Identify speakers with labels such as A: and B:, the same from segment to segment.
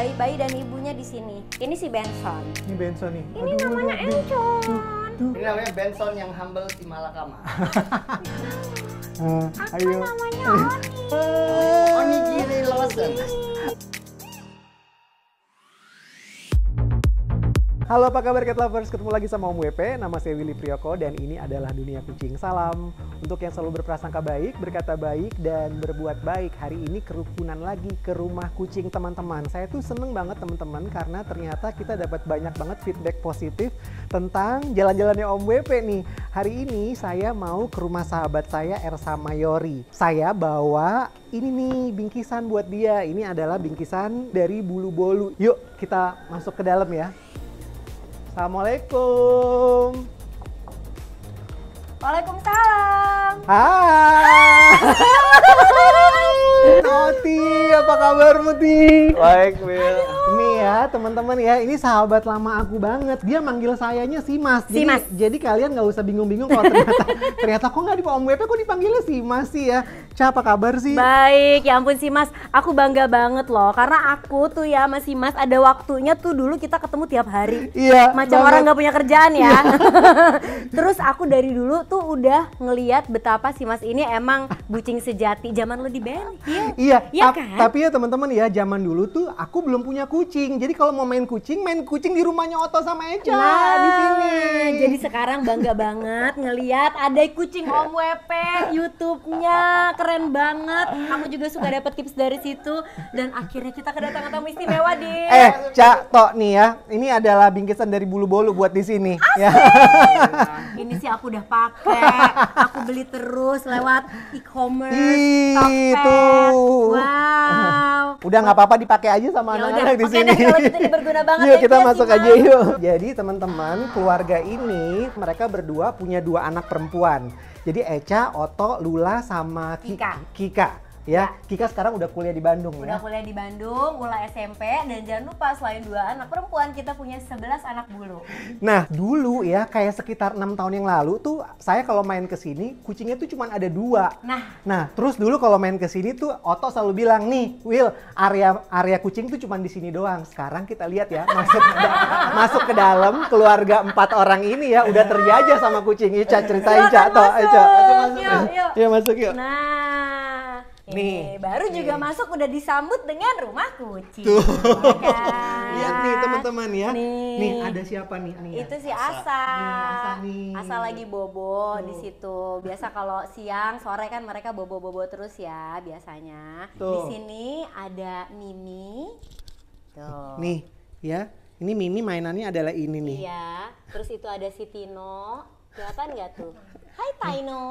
A: bayi-bayi dan ibunya di sini. Ini si Benson.
B: Ini Benson nih. Ini Aduh,
A: namanya Encon. Ini namanya Benson yang humble si Malakama. Aku ah, ayo. namanya Oni. Ah. Onigiri Lawson.
B: Halo apa kabar Cat Lovers, ketemu lagi sama Om WP, nama saya Willy Priyoko dan ini adalah Dunia Kucing. Salam untuk yang selalu berprasangka baik, berkata baik, dan berbuat baik. Hari ini kerukunan lagi ke rumah kucing teman-teman. Saya tuh seneng banget teman-teman karena ternyata kita dapat banyak banget feedback positif tentang jalan-jalannya Om WP nih. Hari ini saya mau ke rumah sahabat saya Ersa Mayori. Saya bawa ini nih bingkisan buat dia. Ini adalah bingkisan dari bulu bolu. Yuk kita masuk ke dalam ya. Assalamualaikum.
A: Waalaikumsalam.
B: Hai. Oti, apa kabar Muti? Baik, mil. Nih ya, teman-teman ya, ini sahabat lama aku banget. Dia manggil sayanya si Mas. Si jadi, Mas. Jadi kalian nggak usah bingung-bingung kalau ternyata ternyata kok nggak di Om WP, kok dipanggilnya si Mas sih ya.
A: Ca, apa kabar sih? Baik, ya ampun sih Mas, aku bangga banget loh karena aku tuh ya masih Mas ada waktunya tuh dulu kita ketemu tiap hari. Iya. Macam banget. orang nggak punya kerjaan ya. Iya. Terus aku dari dulu tuh udah ngeliat betapa si Mas ini emang bucing sejati zaman lo di band. Iya.
B: Iya, iya kan? Tapi ya teman-teman ya zaman dulu tuh aku belum punya kucing. Jadi kalau mau main kucing, main kucing di rumahnya Oto sama Eca nah, di sini. Jadi sekarang
A: bangga banget ngeliat ada kucing Om Wepe YouTube-nya keren keren banget. kamu juga suka dapat tips dari situ dan akhirnya kita kedatangan tamu istimewa di.
B: Eh, Cak Tok nih ya. Ini adalah bingkisan dari bulu bolu buat di sini. Ya.
A: ini sih aku udah pakai. Aku beli terus lewat e-commerce. Itu. Wow.
B: Udah nggak apa-apa dipakai aja sama ya anak-anak di sini. Oke, kalau
A: banget. yuk ya, kita ya, masuk aja yuk.
B: Jadi teman-teman keluarga ini mereka berdua punya dua anak perempuan. Jadi Eca, Oto, Lula sama Kika. Kika ya. Kika sekarang udah kuliah di Bandung udah ya. Udah
A: kuliah di Bandung, ulah SMP dan jangan lupa selain dua anak perempuan kita punya 11 anak bulu.
B: Nah, dulu ya kayak sekitar enam tahun yang lalu tuh saya kalau main ke sini kucingnya tuh cuma ada dua. Nah. Nah, terus dulu kalau main ke sini tuh Oto selalu bilang nih, Will, area area kucing tuh cuma di sini doang. Sekarang kita lihat ya masuk ke masuk ke dalam keluarga empat orang ini ya udah terjajah sama kucing Ica ceritain Ica Masuk. Ica. Masuk, yuk, yuk. Ya masuk yuk.
A: Nah, Nih, baru juga masuk udah disambut dengan rumah kucing. Tuh. Iya kan? Lihat nih teman-teman
B: ya. Nih. nih ada siapa nih? Nih, Itu si Asa. Asa nih, Asa, nih. Asa lagi
A: bobo Tuh. di situ. Biasa kalau siang, sore kan mereka bobo-bobo terus ya biasanya. Tuh. Di sini ada Mimi.
B: Tuh. Nih, ya. Ini Mimi mainannya adalah ini nih.
A: Iya. Terus itu ada si Tino. Kelihatan nggak tuh? Hai Taino.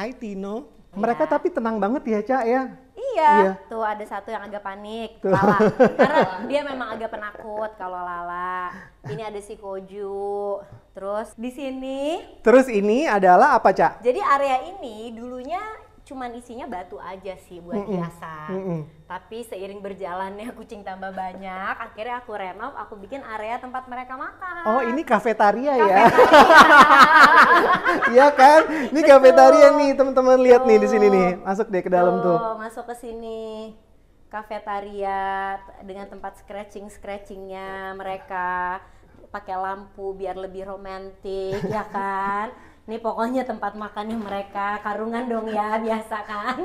B: Hai Tino. Mereka ya. tapi tenang banget ya, Cak ya.
A: Iya. iya. Tuh ada satu yang agak panik, Tuh. Lala. Karena dia memang agak penakut kalau Lala. Ini ada si Koju. Terus di sini.
B: Terus ini adalah apa, Cak?
A: Jadi area ini dulunya cuman isinya batu aja sih buat mm -mm. hiasan. Mm -mm. Tapi seiring berjalannya kucing tambah banyak, akhirnya aku renov, aku bikin area tempat mereka makan.
B: Oh, ini kafetaria, ya? Iya kan? Ini kafetaria nih, teman-teman lihat nih di sini nih. Masuk deh ke dalam tuh. tuh.
A: Masuk ke sini. Kafetaria dengan tempat scratching-scratchingnya mereka pakai lampu biar lebih romantis ya kan Ini pokoknya tempat makannya mereka, karungan dong ya, biasa kan.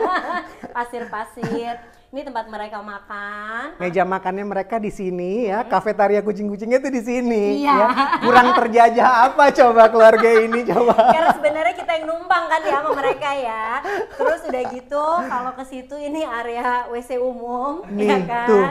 A: Pasir-pasir. Ini tempat mereka makan.
B: Meja makannya mereka di sini ya, kafetaria kucing-kucingnya tuh di sini. Iya. Ya. Kurang terjajah apa coba keluarga ini coba.
A: Karena sebenarnya kita yang numpang kan ya sama mereka ya. Terus udah gitu kalau ke situ ini area WC umum ya Nih, ya kan. Tuh.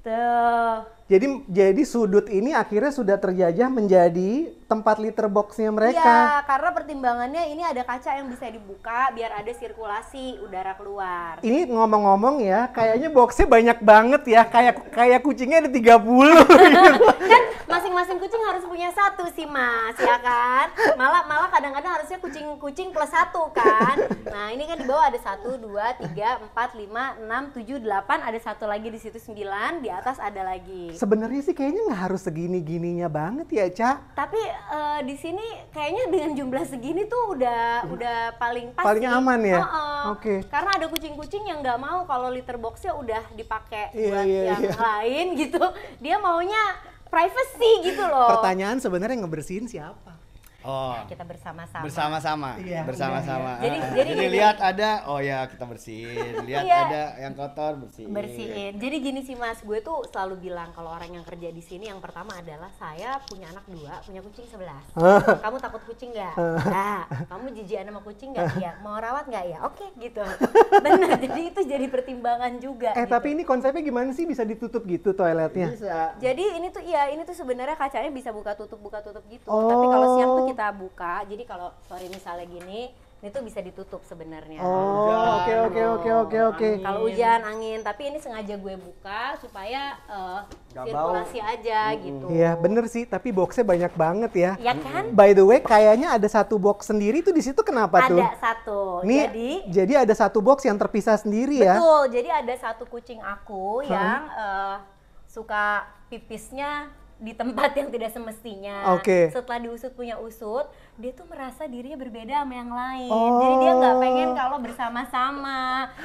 A: tuh.
B: Jadi jadi sudut ini akhirnya sudah terjajah menjadi tempat litter boxnya mereka. Iya,
A: karena pertimbangannya ini ada kaca yang bisa dibuka biar ada sirkulasi udara keluar.
B: Ini ngomong-ngomong ya, kayaknya boxnya banyak banget ya, kayak kayak kucingnya ada 30 gitu.
A: kan masing-masing kucing harus punya satu sih Mas, ya kan? Malah malah kadang-kadang harusnya kucing-kucing plus satu kan. Nah, ini kan di bawah ada satu, dua, tiga, empat, lima, enam, tujuh, delapan, ada satu lagi di situ sembilan, di atas ada lagi. Sebenarnya
B: sih kayaknya nggak harus segini-gininya banget ya, Ca.
A: Tapi uh, di sini kayaknya dengan jumlah segini tuh udah hmm. udah paling pas. Paling sih. aman ya. Uh -uh. Oke. Okay. Karena ada kucing-kucing yang nggak mau kalau litter boxnya udah dipakai yeah, buat yeah, yang yeah. lain gitu. Dia maunya privacy gitu loh. Pertanyaan
B: sebenarnya ngebersihin siapa? Oh. Nah,
A: kita bersama-sama. Bersama-sama. Iya. Bersama-sama. Iya. Jadi, jadi, jadi lihat ada,
B: oh ya kita bersihin. Lihat iya. ada yang kotor bersihin. Bersihin.
A: Jadi gini sih Mas, gue tuh selalu bilang kalau orang yang kerja di sini yang pertama adalah saya punya anak dua, punya kucing sebelas. kamu takut kucing nggak? Nah, kamu jijik sama kucing nggak? Iya. Mau rawat nggak ya? Oke gitu. Benar. jadi itu jadi pertimbangan juga. Eh gitu. tapi
B: ini konsepnya gimana sih bisa ditutup gitu toiletnya? Bisa.
A: Jadi ini tuh iya ini tuh sebenarnya kacanya bisa buka tutup buka tutup gitu. Oh. Tapi kalau siang tuh kita buka jadi kalau sorry misalnya gini ini tuh bisa ditutup sebenarnya.
B: Oh, oke oke oke oke oke. Kalau hujan
A: angin, tapi ini sengaja gue buka supaya uh, sirkulasi bau. aja -hmm. gitu. Iya,
B: bener sih, tapi boxnya banyak banget ya. Iya kan? By the way, kayaknya ada satu box sendiri tuh di situ kenapa ada tuh? Ada satu. Nih, jadi jadi ada satu box yang terpisah sendiri betul, ya. Betul,
A: jadi ada satu kucing aku yang uh, suka pipisnya di tempat yang tidak semestinya. Oke. Okay. Setelah diusut punya usut, dia tuh merasa dirinya berbeda sama yang lain. Oh. Jadi dia nggak oh. pengen kalau bersama-sama.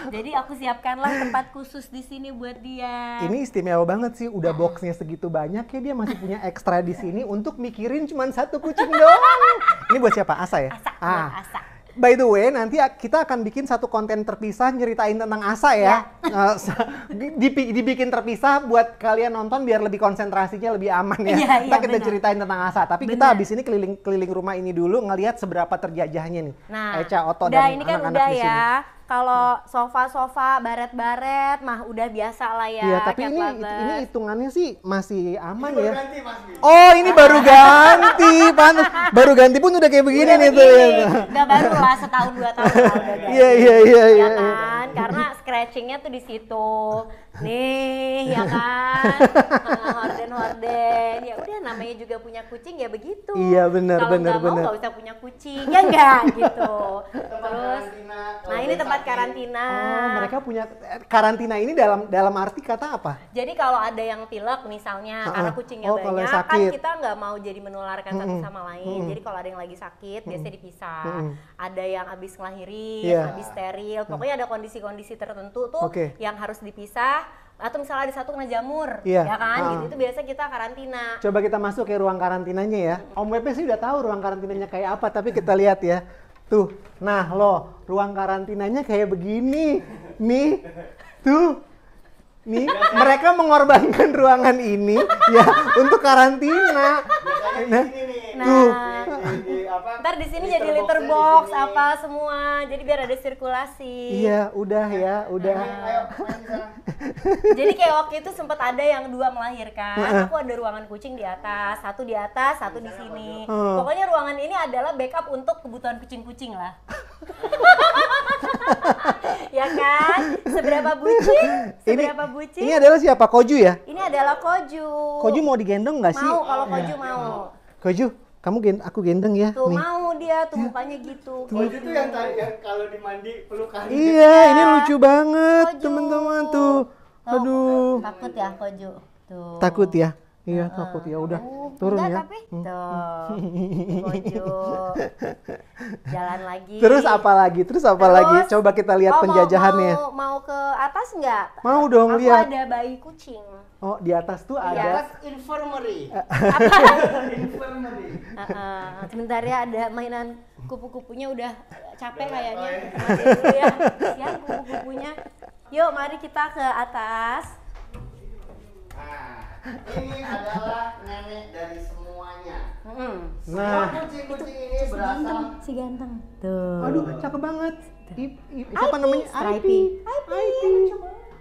A: Jadi aku siapkanlah tempat khusus di sini buat dia. Ini
B: istimewa banget sih, udah ah. boxnya segitu banyak ya dia masih punya ekstra di sini untuk mikirin cuma satu kucing dong. Ini buat siapa? Asa ya? Asa. Ah. Asa. By the way, nanti kita akan bikin satu konten terpisah nyeritain tentang Asa ya. Yeah. Ya. dibikin terpisah buat kalian nonton biar lebih konsentrasinya lebih aman ya. Yeah, yeah, kita bener. ceritain tentang Asa. Tapi bener. kita habis ini keliling-keliling rumah ini dulu ngelihat seberapa terjajahnya nih. Nah, Eca, Oto, dan kan anak-anak kan di ya. sini. ya
A: kalau sofa-sofa baret-baret mah udah biasa lah ya. Iya, tapi ini ini
B: hitungannya sih masih aman ini ya. Ganti, mas. Oh, ini baru ganti, pantas. Baru ganti pun udah kayak begini iya, ya. udah nih begini. tuh.
A: Enggak baru lah setahun dua tahun udah iya, ganti. Iya, iya, iya, iya. iya. Kan? stretchingnya tuh di situ nih ya kan horden horden ya udah namanya juga punya kucing ya begitu iya benar benar benar kalau nggak mau nggak usah punya kucing ya enggak gitu tempat terus karantina, nah ini tempat karantina oh, mereka
B: punya eh, karantina ini dalam dalam arti kata apa
A: jadi kalau ada yang pilek misalnya uh-uh. karena kucingnya oh, banyak kan kita nggak mau jadi menularkan mm sama lain jadi kalau ada yang lagi sakit mm-hmm. biasanya dipisah ada yang habis ngelahirin yeah. steril mm. pokoknya ada kondisi-kondisi tertentu tertentu tuh okay. yang harus dipisah atau misalnya ada satu kena jamur, iya. ya kan? Uh ah. -huh. Gitu itu biasa kita karantina.
B: Coba kita masuk ke ruang karantinanya ya. Hmm. Om WP sih udah tahu ruang karantinanya kayak apa, tapi kita lihat ya. Tuh, nah lo ruang karantinanya kayak begini, nih, tuh, nih. mereka mengorbankan ruangan ini ya untuk karantina. Nah,
A: nah, Tuh, apa? Ntar di sini jadi litter box apa semua. Jadi biar ada sirkulasi. Iya,
B: udah ya, udah. Ayo,
A: jadi kayak waktu itu sempat ada yang dua melahirkan. Aku ada ruangan kucing di atas, satu di atas, satu di sini. Pokoknya ruangan ini adalah backup untuk kebutuhan kucing-kucing lah. ya kan? Seberapa bucin? Seberapa ini, Ini adalah siapa? Koju ya? Ini adalah Koju. Koju mau digendong nggak sih? Mau, kalau iya. Koju ya. mau.
B: Koju, kamu gen aku gendeng ya tuh nih. mau
A: dia tuh ya. mukanya gitu tuh. oh itu yang tadi yang kalau dimandi pelukan iya ya. ini lucu banget
B: teman-teman tuh oh, aduh takut
A: ya kojo tuh takut
B: ya Iya takut ya udah oh, turun enggak, ya. tapi hmm. tuh
A: jalan lagi. Terus apa
B: lagi? Terus apa Terus, lagi? Coba kita lihat oh, penjajahannya. Mau,
A: mau ke atas nggak? Mau dong Aku lihat. ada bayi kucing.
B: Oh di atas tuh iya. ada. Di atas
A: infirmary. apa? infirmary. sebentar ya ada mainan kupu-kupunya udah capek kayaknya. Mati ya. kupu-kupunya. Yuk mari kita ke atas. Ah ini adalah
B: nenek dari semuanya.
A: Mm. Nah, kucing-kucing ini si berasal ganteng, si ganteng. Tuh. Aduh, cakep banget. I, I, siapa namanya? Stripey.
B: Aipi.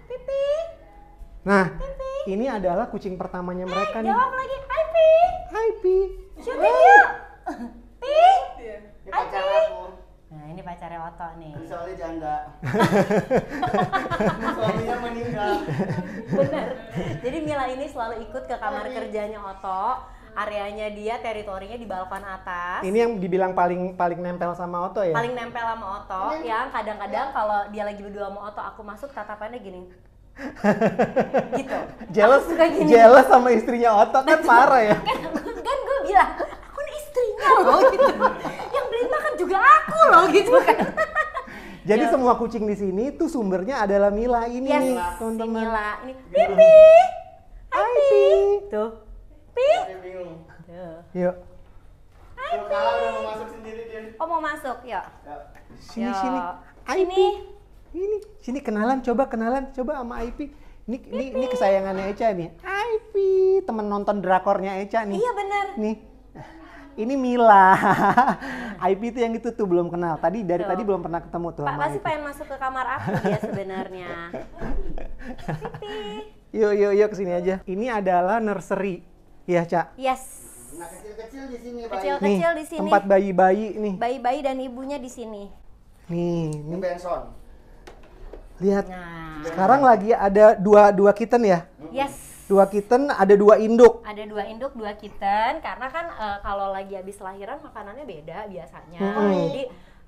B: Pipi. Nah, Pipi. ini adalah kucing pertamanya mereka eh, nih. Jawab lagi, Aipi. Aipi. Syuting
A: pacarnya Oto nih. Soalnya janda. Suaminya meninggal. Bener. Jadi Mila ini selalu ikut ke kamar Ayy. kerjanya Oto. Areanya dia, teritorinya di balkon atas. Ini
B: yang dibilang paling paling nempel sama Oto ya? Paling
A: nempel sama Oto. Yang ya. kadang-kadang kalau dia lagi berdua sama Oto, aku masuk tatapannya gini.
B: gitu. Jealous, gini. jealous sama istrinya Oto kan parah ya?
A: kan, kan gue bilang, aku istrinya loh gitu. Kan juga aku loh gitu kan.
B: Jadi yes. Ya. semua kucing di sini tuh sumbernya adalah Mila ini yes. nih, Si Mila
A: ini gitu. Pipi. Hai Tuh. Pi. Bingung. Yuk. Hai Pi. mau masuk sendiri dia. Oh mau masuk, yuk. Ya. Sini yuk. sini. Sini.
B: Ini, sini kenalan, coba kenalan, coba sama IP. Ini, ini, ini kesayangannya Eca nih. IP, temen nonton drakornya Eca nih. Iya benar. Nih ini Mila. IP itu yang itu tuh belum kenal. Tadi dari tuh. tadi belum pernah ketemu tuh. Pak pasti
A: pengen masuk ke kamar aku ya sebenarnya.
B: yuk yuk yuk kesini aja. Ini adalah nursery, ya cak.
A: Yes. kecil-kecil di sini, Kecil-kecil di sini. Tempat
B: bayi-bayi nih.
A: Bayi-bayi dan ibunya di sini.
B: Nih, ini Benson. Lihat. Nah. Sekarang lagi ada dua dua kitten ya? Yes Dua kitten, ada dua induk.
A: Ada dua induk, dua kitten. Karena kan uh, kalau lagi habis lahiran makanannya beda biasanya. Hmm. Nah, jadi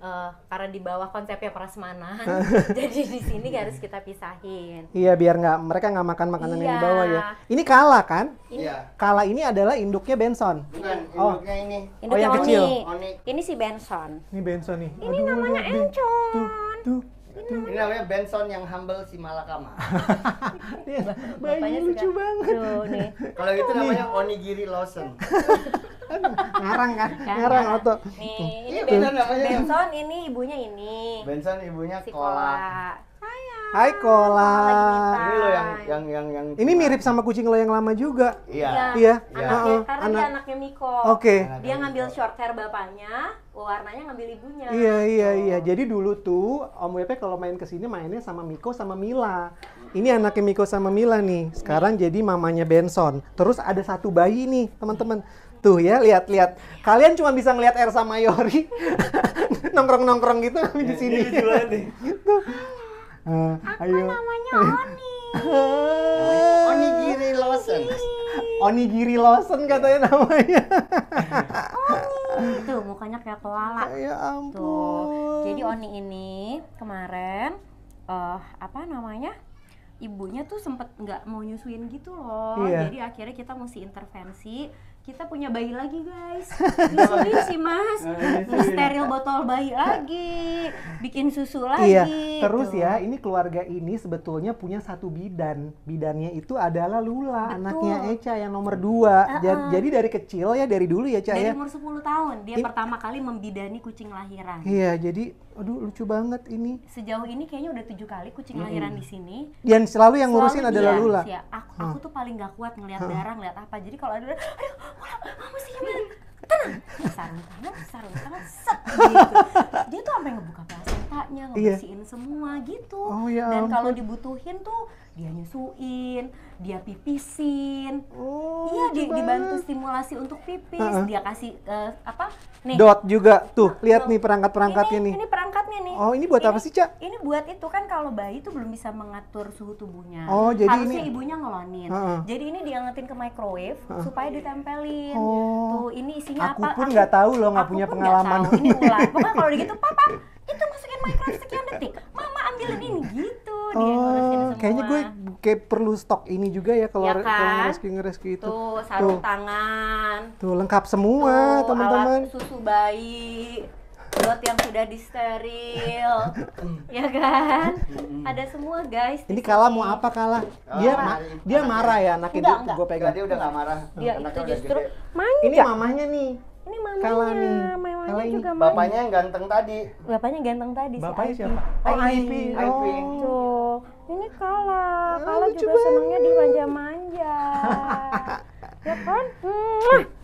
A: uh, karena di bawah konsepnya prasmanan, jadi di sini harus kita pisahin.
B: Iya, biar nggak mereka nggak makan makanan iya. yang di bawah ya. Iya. Ini kala kan? Iya. Kala ini adalah induknya Benson.
A: Bukan, oh. induknya ini. Induknya oh, yang kecil. Oni. Ini si Benson. Ini Benson nih. Ini Aduh, namanya
B: Encon.
A: Ini namanya Benson yang humble si Malakama. Iya, bayi
B: lucu banget. Kalau itu namanya Onigiri Lawson.
A: ngarang kan? Ngarang,
B: atau? Nih, iya, ini Benson,
A: ini ibunya ini. Benson ibunya si
B: Hai Kola. Ini lo yang yang yang yang Ini mirip sama kucing lo yang lama juga. Iya. Iya. iya. Anaknya, karena Anak. dia anaknya Miko. Oke. Okay.
A: Dia ngambil short hair bapaknya, warnanya ngambil ibunya. Iya iya
B: gitu. iya. Jadi dulu tuh Om Wepe kalau main kesini mainnya sama Miko sama Mila. Ini anaknya Miko sama Mila nih. Sekarang jadi mamanya Benson. Terus ada satu bayi nih, teman-teman. Tuh ya, lihat-lihat. Kalian cuma bisa ngelihat Ersa Mayori nongkrong-nongkrong gitu di iya, sini. Ya, ya, gitu. Uh, ayo. namanya Oni. Onigiri Lawson. Onigiri Lawson katanya namanya. Oni. Tuh
A: mukanya kayak koala. Ya ampun. Tuh. Jadi Oni ini kemarin uh, apa namanya? Ibunya tuh sempet nggak mau nyusuin gitu loh. Iya. Jadi akhirnya kita mesti intervensi kita punya bayi lagi guys nyusuin sih mas nah, steril botol bayi lagi bikin susu lagi iya. Gitu. terus
B: tuh. ya ini keluarga ini sebetulnya punya satu bidan bidannya itu adalah Lula Betul. anaknya Eca yang nomor dua uh -uh. jadi dari kecil ya dari dulu ya Eca dari ya.
A: umur 10 tahun dia pertama kali membidani kucing lahiran iya jadi aduh lucu banget ini. Sejauh ini kayaknya udah tujuh kali kucing mm-hmm. lahiran di sini. Dan selalu yang ngurusin selalu adalah Lula. Ya, aku, huh. aku tuh paling gak kuat ngelihat huh. darah, ngelihat apa. Jadi kalau ada aduh, Lula, kamu sih gimana? Tenang, sarung tangan, sarung tangan, set gitu. Dia tuh sampai ngebuka plasetanya, iya. ngebersihin yeah. semua gitu. Oh, ya Dan kalau dibutuhin tuh dia nyusuin, dia pipisin. Oh, iya, di, dibantu stimulasi untuk pipis, uh -uh. dia kasih uh, apa? Nih. Dot
B: juga. Tuh, nah, lihat nih perangkat-perangkatnya nih. Ini perangkatnya nih. Oh, ini buat ini, apa sih, Cak?
A: Ini buat itu kan kalau bayi tuh belum bisa mengatur suhu tubuhnya. Oh, jadi Harusnya ini... ibunya ngelonin. Uh -uh. Jadi ini diangetin ke microwave uh -uh. supaya ditempelin. Oh. Tuh, ini isinya aku apa? Pun aku pun nggak
B: tahu loh, nggak punya pengalaman. Ini ulang. Pokoknya kalau
A: gitu, papa Minecraft sekian detik mama ambilin ini gitu
B: dia oh, semua kayaknya gue kayak perlu stok ini juga ya kalau ya kan? ngereski ngereski
A: itu tuh sarung tuh. tangan
B: tuh lengkap semua teman-teman
A: susu bayi buat yang sudah disteril ya kan ada semua guys
B: ini kalah mau apa kalah oh, dia oh, ma dia marah ya anak enggak, itu gue pegang dia udah gak marah dia itu justru
A: gede. manja ini mamahnya nih ini mamanya Kala mamanya juga bapaknya yang ganteng tadi bapaknya ganteng tadi bapaknya si siapa oh IP IP oh, ini Kala oh, Kala juga senangnya dimanja-manja
B: ya kan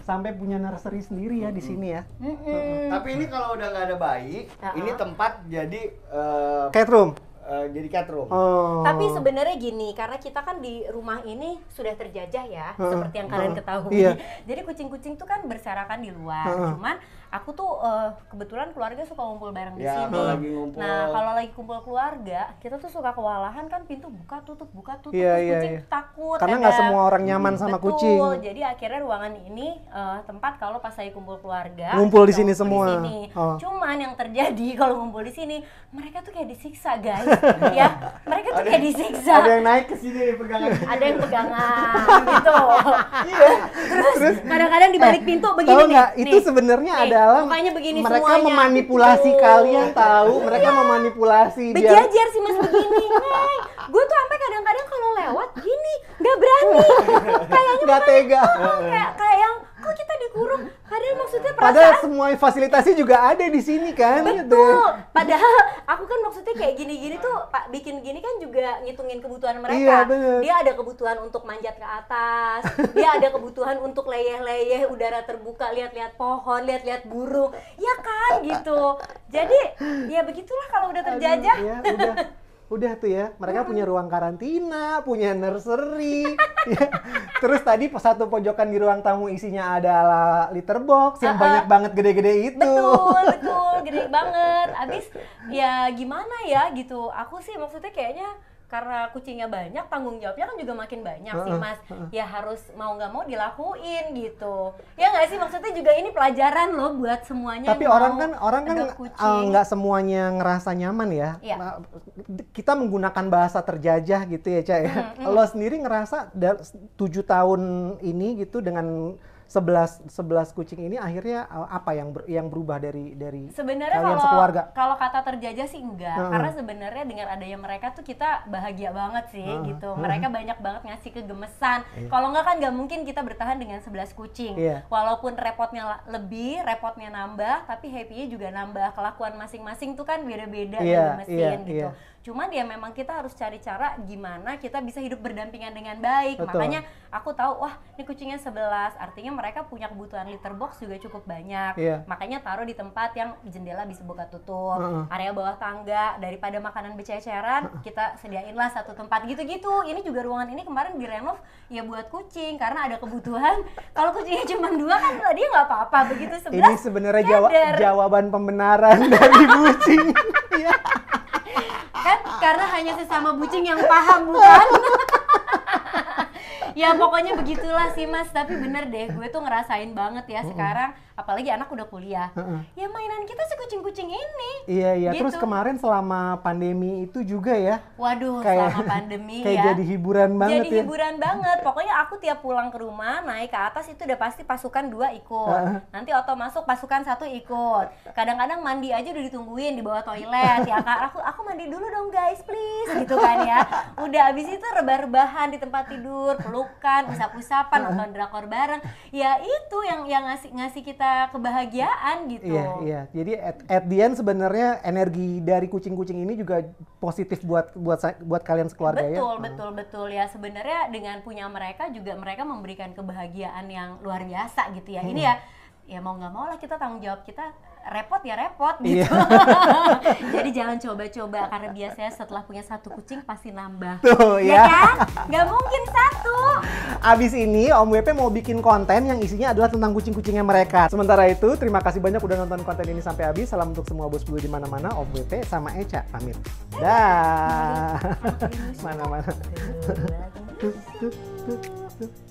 B: sampai punya nursery sendiri ya di sini ya hmm. Hmm. tapi ini kalau udah nggak ada bayi uh -huh. ini tempat jadi uh, cat room Eh, jadi katro. Oh. Tapi sebenarnya
A: gini, karena kita kan di rumah ini sudah terjajah ya, uh, seperti yang kalian uh, ketahui. Iya. Jadi kucing-kucing tuh kan berserakan di luar, uh, cuman aku tuh uh, kebetulan keluarga suka ngumpul bareng di ya, sini. Lagi ngumpul. Nah, kalau lagi kumpul keluarga, kita tuh suka kewalahan kan pintu buka tutup buka tutup yeah, terus yeah, kucing yeah. takut. Karena nggak semua orang nyaman hmm. sama Betul. kucing. Jadi akhirnya ruangan ini uh, tempat kalau pas saya kumpul keluarga. Ngumpul di sini semua. Di Oh. Cuman yang terjadi kalau ngumpul di sini, mereka tuh kayak disiksa, guys. ya, mereka tuh ada, kayak disiksa. Ada yang naik ke sini pegangan. ada yang pegangan gitu. Iya. terus kadang-kadang di balik pintu begini nih. itu sebenarnya ada dalam Mukanya begini mereka semuanya. memanipulasi gitu. kalian
B: tahu mereka ya. memanipulasi bejajar
A: sih mas begini hey, gue tuh sampai kadang-kadang kalau lewat gini nggak berani
B: kayaknya nggak tega oh, kayak
A: kayak yang kok kita dikurung padahal maksudnya perasaan padahal
B: semua fasilitasi juga ada di sini kan gitu ya. betul padahal
A: kan maksudnya kayak gini-gini tuh Pak bikin gini kan juga ngitungin kebutuhan mereka. Iya, bener. Dia ada kebutuhan untuk manjat ke atas, dia ada kebutuhan untuk leyeh-leyeh udara terbuka, lihat-lihat pohon, lihat-lihat burung. Ya kan gitu. Jadi ya begitulah kalau udah terjajah. Aduh, ya, udah.
B: udah tuh ya mereka hmm. punya ruang karantina punya nursery ya. terus tadi satu pojokan di ruang tamu isinya adalah litter box yang -uh. banyak banget gede-gede itu betul betul gede banget abis
A: ya gimana ya gitu aku sih maksudnya kayaknya karena kucingnya banyak, tanggung jawabnya kan juga makin banyak uh, sih mas. Uh, uh. Ya harus mau nggak mau dilakuin gitu. Ya nggak sih maksudnya juga ini pelajaran loh buat semuanya. Tapi orang kan orang kan eh, nggak uh,
B: semuanya ngerasa nyaman ya. ya. kita menggunakan bahasa terjajah gitu ya cah ya. mm hmm. Lo sendiri ngerasa tujuh tahun ini gitu dengan sebelas 11 kucing ini akhirnya eh, apa yang ber, yang berubah dari dari sebenarnya kalian kalau, sekeluarga?
A: Kalau kata terjajah sih enggak, uh -huh. karena sebenarnya dengan adanya mereka tuh kita bahagia banget sih uh -huh. gitu. Mereka uh -huh. banyak banget ngasih kegemesan. Yeah. Kalau enggak kan nggak mungkin kita bertahan dengan sebelas kucing. Yeah. Walaupun repotnya lebih, repotnya nambah, tapi happy-nya juga nambah. Kelakuan masing-masing tuh kan beda-beda yeah, iya, iya, yeah, gitu. Yeah cuma dia ya memang kita harus cari cara gimana kita bisa hidup berdampingan dengan baik. Betul. Makanya aku tahu wah ini kucingnya sebelas artinya mereka punya kebutuhan litter box juga cukup banyak. Yeah. Makanya taruh di tempat yang jendela bisa buka tutup, uh -uh. area bawah tangga daripada makanan bececeran, uh -uh. kita sediainlah satu tempat gitu-gitu. Ini juga ruangan ini kemarin direnov ya buat kucing karena ada kebutuhan. Kalau kucingnya cuma dua kan dia nggak apa-apa begitu sebelas. Ini
B: sebenarnya jawa jawaban pembenaran dari kucing.
A: kan? Karena hanya sesama bucing yang paham bukan? ya pokoknya begitulah sih mas tapi bener deh gue tuh ngerasain banget ya sekarang apalagi anak udah kuliah ya mainan kita sih kucing-kucing ini iya iya gitu. terus
B: kemarin selama pandemi itu juga ya
A: waduh kayak, selama pandemi kayak ya jadi
B: hiburan banget jadi ya. hiburan
A: banget pokoknya aku tiap pulang ke rumah naik ke atas itu udah pasti pasukan dua ikut nanti oto masuk pasukan satu ikut kadang-kadang mandi aja udah ditungguin di bawah toilet ya kak aku aku mandi dulu dong guys please gitu kan ya udah abis itu rebah-rebahan di tempat tidur peluk pelukan usap-usapan nonton drakor bareng ya itu yang yang ngasih ngasih kita kebahagiaan gitu iya
B: iya jadi at, at the end sebenarnya energi dari kucing-kucing ini juga positif buat buat buat kalian sekeluarga betul, ya betul betul
A: betul ya sebenarnya dengan punya mereka juga mereka memberikan kebahagiaan yang luar biasa gitu ya hmm. ini ya ya mau nggak mau lah kita tanggung jawab kita repot ya repot iya. gitu. Yeah. Jadi jangan coba-coba karena biasanya setelah punya satu kucing pasti nambah. Tuh iya ya. yeah. kan? Gak mungkin satu.
B: Abis ini Om WP mau bikin konten yang isinya adalah tentang kucing-kucingnya mereka. Sementara itu terima kasih banyak udah nonton konten ini sampai habis. Salam untuk semua bos bulu di mana-mana. Om WP sama Eca pamit. Dah. Mana-mana.